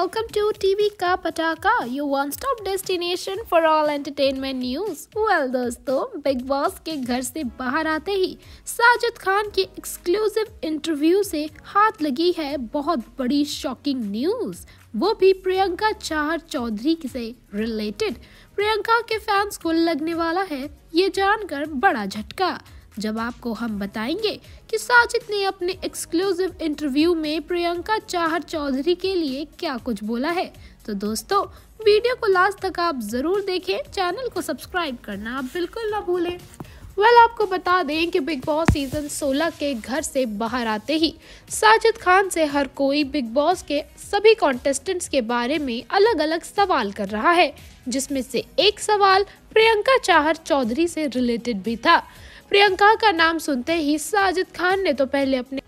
Welcome to TV Ka Pataka, your one-stop destination for all entertainment news. Well, दोस्तों Bigg Boss के घर से बाहर आते ही साजिद खान की एक्सक्लूसिव इंटरव्यू से हाथ लगी है बहुत बड़ी शॉकिंग न्यूज़ वो भी प्रियंका चार चौधरी से रिलेटेड प्रियंका के फैंस को लगने वाला है ये जानकर बड़ा झटका जब आपको हम बताएंगे कि साजिद ने अपने एक्सक्लूसिव इंटरव्यू में प्रियंका चाहर चौधरी के लिए क्या कुछ बोला है तो दोस्तों वीडियो को लास्ट तक आप ज़रूर देखें चैनल को सब्सक्राइब करना आप बिल्कुल ना भूलें वेल well, आपको बता दें कि बिग बॉस सीज़न 16 के घर से बाहर आते ही साजिद खान से हर कोई बिग बॉस के सभी कॉन्टेस्टेंट्स के बारे में अलग अलग सवाल कर रहा है जिसमें से एक सवाल प्रियंका चाहर चौधरी से रिलेटेड भी था प्रियंका का नाम सुनते ही साजिद खान ने तो पहले अपने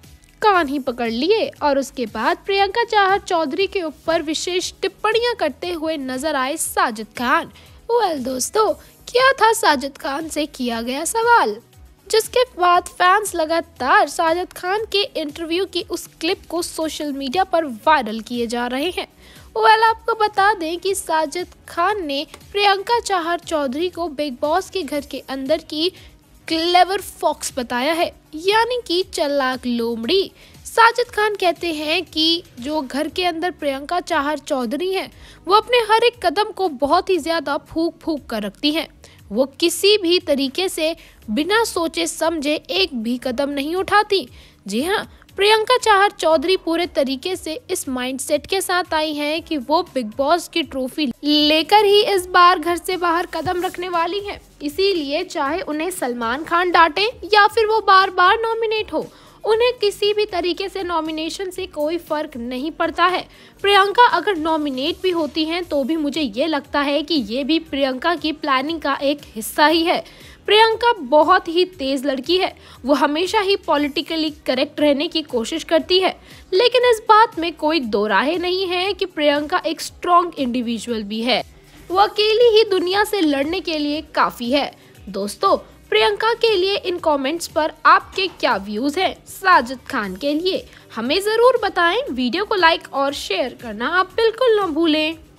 कान ही पकड़ लिए और उसके बाद प्रियंका चाहर चौधरी के ऊपर विशेष टिप्पणियां करते हुए नजर आए साजिद खान वेल दोस्तों क्या था साजिद खान से किया गया सवाल जिसके बाद फैंस लगातार साजिद खान के इंटरव्यू की उस क्लिप को सोशल मीडिया पर वायरल किए जा रहे हैं वेल आपको बता दें कि साजिद खान ने प्रियंका चाहर चौधरी को बिग बॉस के घर के अंदर की क्लेवर फॉक्स बताया है यानी कि चलाक लोमड़ी साजिद खान कहते हैं कि जो घर के अंदर प्रियंका चाहर चौधरी हैं वो अपने हर एक कदम को बहुत ही ज़्यादा फूक फूक कर रखती हैं वो किसी भी तरीके से बिना सोचे समझे एक भी कदम नहीं उठाती जी हाँ प्रियंका चाहर चौधरी पूरे तरीके से इस माइंडसेट के साथ आई हैं कि वो बिग बॉस की ट्रॉफी लेकर ही इस बार घर से बाहर कदम रखने वाली हैं। इसीलिए चाहे उन्हें सलमान खान डांटे या फिर वो बार बार नॉमिनेट हो उन्हें किसी भी तरीके से नॉमिनेशन से कोई फर्क नहीं पड़ता है प्रियंका अगर नॉमिनेट भी होती हैं तो भी मुझे ये लगता है कि ये भी प्रियंका की प्लानिंग का एक हिस्सा ही है प्रियंका बहुत ही तेज लड़की है वो हमेशा ही पॉलिटिकली करेक्ट रहने की कोशिश करती है लेकिन इस बात में कोई दो राहें नहीं है कि प्रियंका एक स्ट्रॉन्ग इंडिविजुअल भी है वो अकेली ही दुनिया से लड़ने के लिए काफ़ी है दोस्तों प्रियंका के लिए इन कमेंट्स पर आपके क्या व्यूज़ हैं साजिद खान के लिए हमें ज़रूर बताएं वीडियो को लाइक और शेयर करना आप बिल्कुल ना भूलें